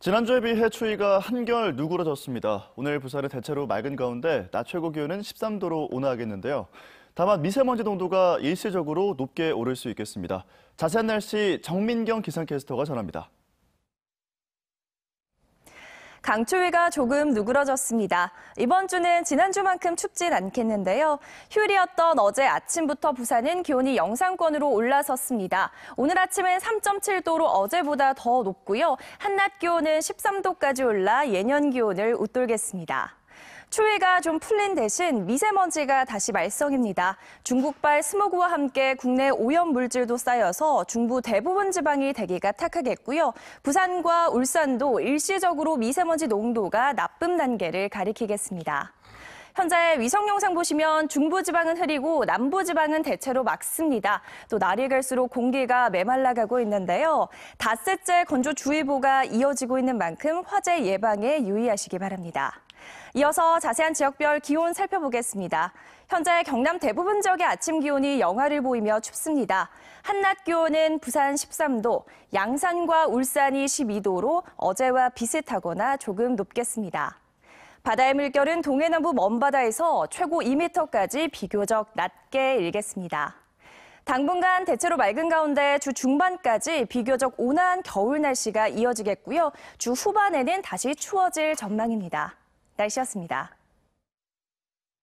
지난주에 비해 추위가 한결 누그러졌습니다. 오늘 부산은 대체로 맑은 가운데 낮 최고 기온은 13도로 온화하겠는데요. 다만 미세먼지 농도가 일시적으로 높게 오를 수 있겠습니다. 자세한 날씨 정민경 기상캐스터가 전합니다. 강추위가 조금 누그러졌습니다. 이번 주는 지난주만큼 춥진 않겠는데요. 휴일이었던 어제 아침부터 부산은 기온이 영상권으로 올라섰습니다. 오늘 아침엔 3.7도로 어제보다 더 높고요. 한낮 기온은 13도까지 올라 예년 기온을 웃돌겠습니다. 추위가 좀 풀린 대신 미세먼지가 다시 말썽입니다. 중국발 스모그와 함께 국내 오염 물질도 쌓여서 중부 대부분 지방이 대기가 탁하겠고요. 부산과 울산도 일시적으로 미세먼지 농도가 나쁨 단계를 가리키겠습니다. 현재 위성 영상 보시면 중부지방은 흐리고 남부지방은 대체로 맑습니다. 또 날이 갈수록 공기가 메말라가고 있는데요. 닷새째 건조주의보가 이어지고 있는 만큼 화재 예방에 유의하시기 바랍니다. 이어서 자세한 지역별 기온 살펴보겠습니다. 현재 경남 대부분 지역의 아침 기온이 영하를 보이며 춥습니다. 한낮 기온은 부산 13도, 양산과 울산이 12도로 어제와 비슷하거나 조금 높겠습니다. 바다의 물결은 동해남부 먼바다에서 최고 2m까지 비교적 낮게 일겠습니다. 당분간 대체로 맑은 가운데 주 중반까지 비교적 온화한 겨울 날씨가 이어지겠고요. 주 후반에는 다시 추워질 전망입니다. 날씨였습니다.